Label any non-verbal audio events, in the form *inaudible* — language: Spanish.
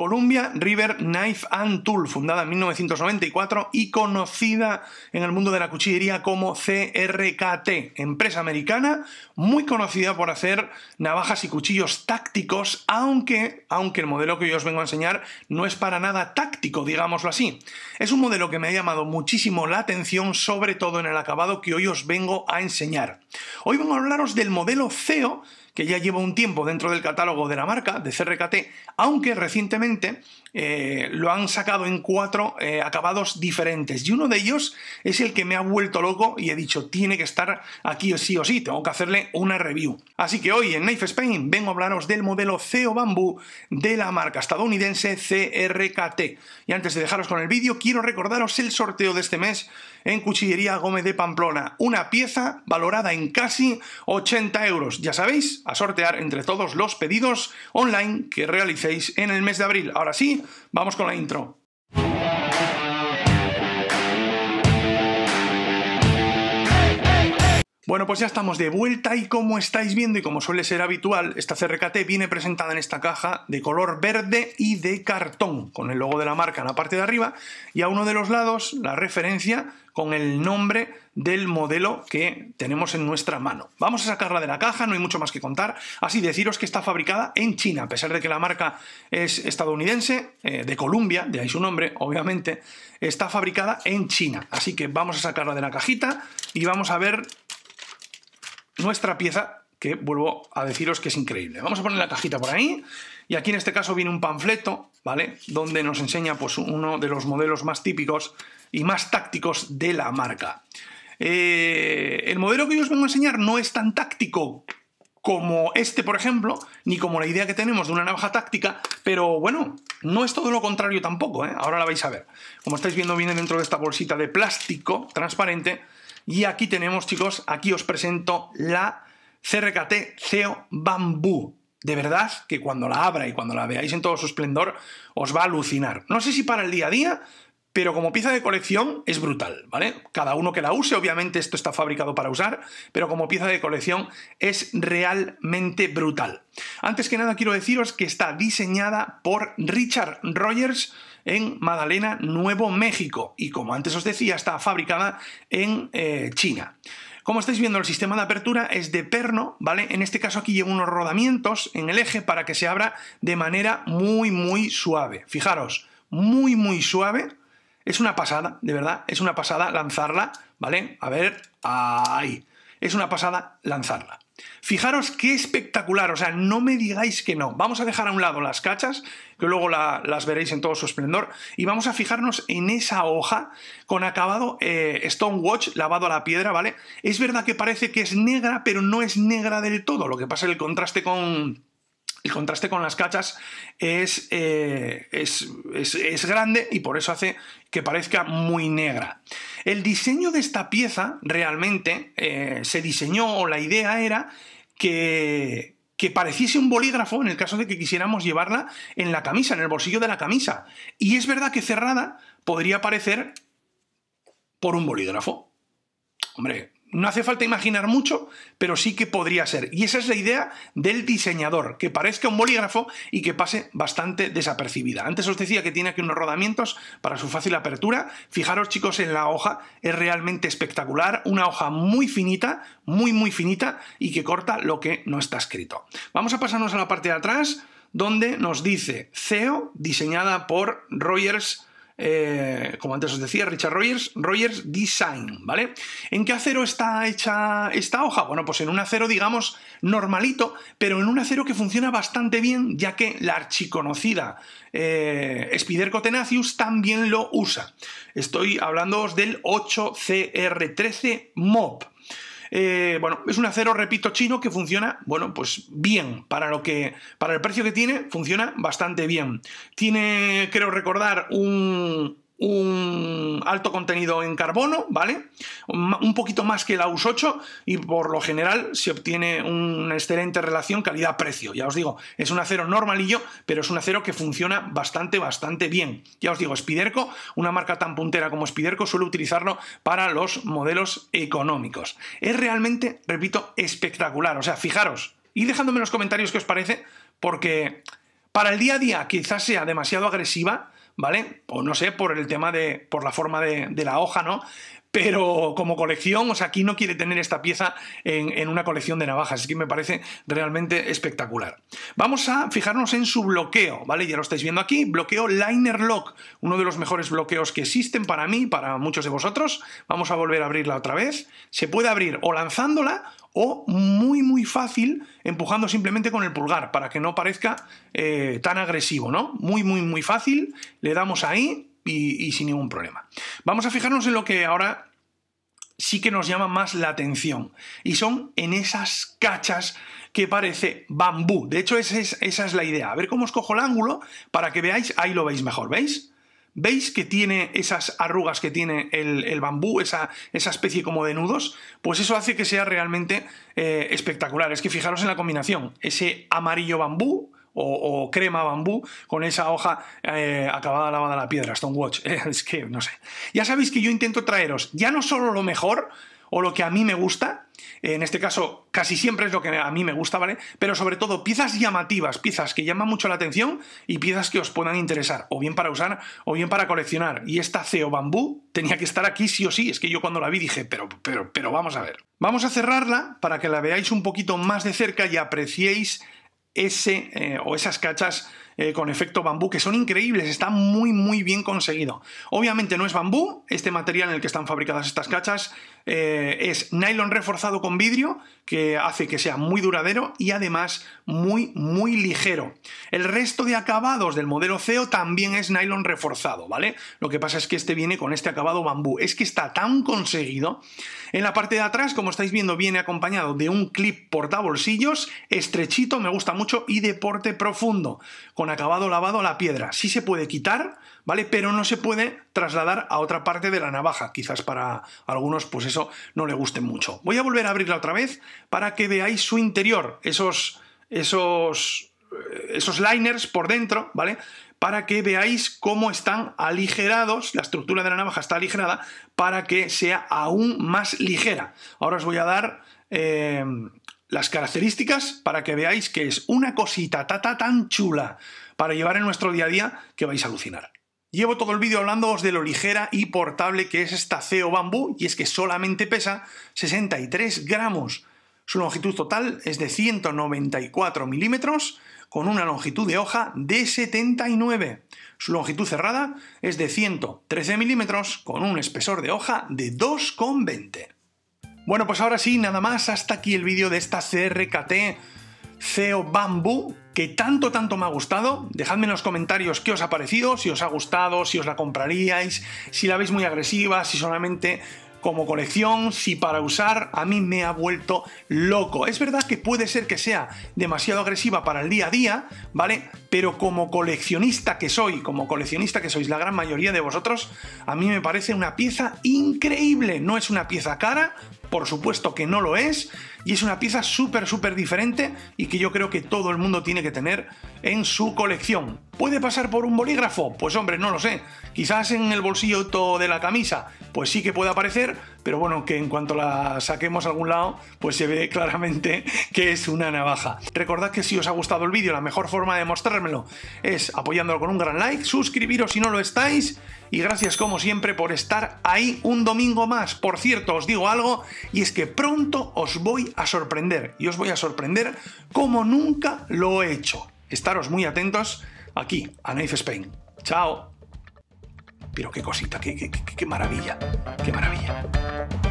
Columbia River Knife and Tool, fundada en 1994 y conocida en el mundo de la cuchillería como CRKT, empresa americana muy conocida por hacer navajas y cuchillos tácticos, aunque, aunque el modelo que yo os vengo a enseñar no es para nada táctico, digámoslo así. Es un modelo que me ha llamado muchísimo la atención, sobre todo en el acabado que hoy os vengo a enseñar. Hoy vamos a hablaros del modelo CEO que ya lleva un tiempo dentro del catálogo de la marca, de CRKT, aunque recientemente eh, lo han sacado en cuatro eh, acabados diferentes. Y uno de ellos es el que me ha vuelto loco y he dicho, tiene que estar aquí sí o sí, tengo que hacerle una review. Así que hoy en Knife Spain vengo a hablaros del modelo CEO Bambú de la marca estadounidense CRKT. Y antes de dejaros con el vídeo, quiero recordaros el sorteo de este mes en Cuchillería Gómez de Pamplona. Una pieza valorada en casi 80 euros. Ya sabéis, a sortear entre todos los pedidos online que realicéis en el mes de abril. Ahora sí, vamos con la intro. Bueno, pues ya estamos de vuelta y como estáis viendo y como suele ser habitual, esta CRKT viene presentada en esta caja de color verde y de cartón, con el logo de la marca en la parte de arriba y a uno de los lados la referencia con el nombre del modelo que tenemos en nuestra mano. Vamos a sacarla de la caja, no hay mucho más que contar. Así deciros que está fabricada en China, a pesar de que la marca es estadounidense, eh, de Colombia, de ahí su nombre, obviamente, está fabricada en China. Así que vamos a sacarla de la cajita y vamos a ver nuestra pieza, que vuelvo a deciros que es increíble. Vamos a poner la cajita por ahí, y aquí en este caso viene un panfleto, ¿vale? Donde nos enseña pues, uno de los modelos más típicos y más tácticos de la marca. Eh, el modelo que yo os vengo a enseñar no es tan táctico como este, por ejemplo, ni como la idea que tenemos de una navaja táctica, pero bueno, no es todo lo contrario tampoco, ¿eh? ahora la vais a ver. Como estáis viendo, viene dentro de esta bolsita de plástico transparente y aquí tenemos, chicos, aquí os presento la CRKT CEO Bambú. De verdad que cuando la abra y cuando la veáis en todo su esplendor, os va a alucinar. No sé si para el día a día, pero como pieza de colección es brutal, ¿vale? Cada uno que la use, obviamente esto está fabricado para usar, pero como pieza de colección es realmente brutal. Antes que nada quiero deciros que está diseñada por Richard Rogers en Magdalena, Nuevo México, y como antes os decía, está fabricada en eh, China. Como estáis viendo, el sistema de apertura es de perno, ¿vale? En este caso aquí llevo unos rodamientos en el eje para que se abra de manera muy, muy suave. Fijaros, muy, muy suave, es una pasada, de verdad, es una pasada lanzarla, ¿vale? A ver, ahí. Es una pasada lanzarla. Fijaros qué espectacular, o sea, no me digáis que no. Vamos a dejar a un lado las cachas, que luego las veréis en todo su esplendor, y vamos a fijarnos en esa hoja con acabado eh, Stonewatch lavado a la piedra, ¿vale? Es verdad que parece que es negra, pero no es negra del todo, lo que pasa es el contraste con el contraste con las cachas eh, es, es, grande y por eso hace que parezca muy negra. El diseño de esta pieza realmente eh, se diseñó o la idea era que, que pareciese un bolígrafo en el caso de que quisiéramos llevarla en la camisa, en el bolsillo de la camisa. Y es verdad que cerrada podría parecer por un bolígrafo. Hombre, no hace falta imaginar mucho, pero sí que podría ser. Y esa es la idea del diseñador, que parezca un bolígrafo y que pase bastante desapercibida. Antes os decía que tiene aquí unos rodamientos para su fácil apertura. Fijaros chicos en la hoja, es realmente espectacular, una hoja muy finita, muy muy finita y que corta lo que no está escrito. Vamos a pasarnos a la parte de atrás donde nos dice CEO, diseñada por Rogers eh, como antes os decía, Richard Rogers, Rogers Design, ¿vale? ¿En qué acero está hecha esta hoja? Bueno, pues en un acero, digamos, normalito, pero en un acero que funciona bastante bien, ya que la archiconocida eh, Spiderco también lo usa. Estoy hablándoos del 8CR13 MOP. Eh, bueno, es un acero, repito, chino que funciona, bueno, pues bien. Para lo que. Para el precio que tiene, funciona bastante bien. Tiene, creo recordar, un un alto contenido en carbono, ¿vale? Un poquito más que la US8 y por lo general se obtiene una excelente relación calidad-precio. Ya os digo, es un acero normalillo, pero es un acero que funciona bastante, bastante bien. Ya os digo, Spiderco, una marca tan puntera como Spiderco, suele utilizarlo para los modelos económicos. Es realmente, repito, espectacular. O sea, fijaros, y dejándome en los comentarios qué os parece, porque para el día a día quizás sea demasiado agresiva, ¿vale? O pues no sé, por el tema de, por la forma de, de la hoja, ¿no? pero como colección, o sea, aquí no quiere tener esta pieza en, una colección de navajas, es que me parece realmente espectacular. Vamos a fijarnos en su bloqueo, ¿vale? Ya lo estáis viendo aquí, bloqueo Liner Lock, uno de los mejores bloqueos que existen para mí, para muchos de vosotros. Vamos a volver a abrirla otra vez. Se puede abrir o lanzándola o muy muy fácil empujando simplemente con el pulgar para que no parezca eh, tan agresivo, ¿no? Muy muy muy fácil, le damos ahí y, sin ningún problema. Vamos a fijarnos en lo que ahora sí que nos llama más la atención y son en esas cachas que parece bambú. De hecho, esa es, esa es la idea. A ver cómo os cojo el ángulo para que veáis, ahí lo veis mejor, ¿veis? ¿Veis que tiene esas arrugas que tiene el, bambú, esa, especie como de nudos? Pues eso hace que sea realmente eh, espectacular. Es que fijaros en la combinación, ese amarillo bambú o, crema bambú con esa hoja eh, acabada lavada la piedra, Stonewatch. *laughs* Eh, es que, no sé. Ya sabéis que yo intento traeros ya no solo lo mejor o lo que a mí me gusta, en este caso, casi siempre es lo que a mí me gusta, ¿vale? Pero sobre todo, piezas llamativas, piezas que llaman mucho la atención y piezas que os puedan interesar, o bien para usar, o bien para coleccionar. Y esta Ceo Bambú tenía que estar aquí sí o sí. Es que yo cuando la vi dije, pero, pero, vamos a ver. Vamos a cerrarla para que la veáis un poquito más de cerca y apreciéis ese eh, o esas cachas eh, con efecto bambú, que son increíbles, está muy, muy bien conseguido. Obviamente no es bambú, este material en el que están fabricadas estas cachas eh, es nylon reforzado con vidrio, que hace que sea muy duradero y además muy, muy ligero. El resto de acabados del modelo CEO también es nylon reforzado, ¿vale? Lo que pasa es que este viene con este acabado bambú. Es que está tan conseguido. En la parte de atrás, como estáis viendo, viene acompañado de un clip portabolsillos, estrechito, me gusta mucho, y de porte profundo, con acabado lavado a la piedra. Sí se puede quitar, ¿vale? Pero no se puede trasladar a otra parte de la navaja. Quizás para algunos, pues eso no le guste mucho. Voy a volver a abrirla otra vez para que veáis su interior, esos, esos, eh, esos liners por dentro, ¿vale? Para que veáis cómo están aligerados, la estructura de la navaja está aligerada para que sea aún más ligera. Ahora os voy a dar eh, las características para que veáis que es una cosita tan chula para llevar en nuestro día a día que vais a alucinar. Llevo todo el vídeo hablándoos de lo ligera y portable que es esta CEO Bambú y es que solamente pesa 63 gramos. Su longitud total es de 194 milímetros con una longitud de hoja de 79. Su longitud cerrada es de 113 milímetros con un espesor de hoja de 2,20. Bueno, pues ahora sí, nada más, hasta aquí el vídeo de esta CRKT CEO Bambú, que tanto, tanto me ha gustado. Dejadme en los comentarios qué os ha parecido, si os ha gustado, si os la compraríais, si la veis muy agresiva, si solamente como colección, si para usar, a mí me ha vuelto loco. Es verdad que puede ser que sea demasiado agresiva para el día a día, ¿vale? Pero como coleccionista que soy, como coleccionista que sois la gran mayoría de vosotros, a mí me parece una pieza increíble. No es una pieza cara, por supuesto que no lo es, y es una pieza súper, súper diferente y que yo creo que todo el mundo tiene que tener en su colección. ¿Puede pasar por un bolígrafo? Pues hombre, no lo sé. Quizás en el bolsillo de la camisa, pues sí que puede aparecer, pero bueno, que en cuanto la saquemos a algún lado, pues se ve *laughs* claramente que es una navaja. Recordad que si os ha gustado el vídeo, la mejor forma de mostrármelo es apoyándolo con un gran like, suscribiros si no lo estáis, y gracias como siempre por estar ahí un domingo más. Por cierto, os digo algo, y es que pronto os voy a sorprender, y os voy a sorprender como nunca lo he hecho. Estaros muy atentos aquí, a Knife Spain. ¡Chao! Pero qué cosita, qué, qué, qué, maravilla, qué maravilla.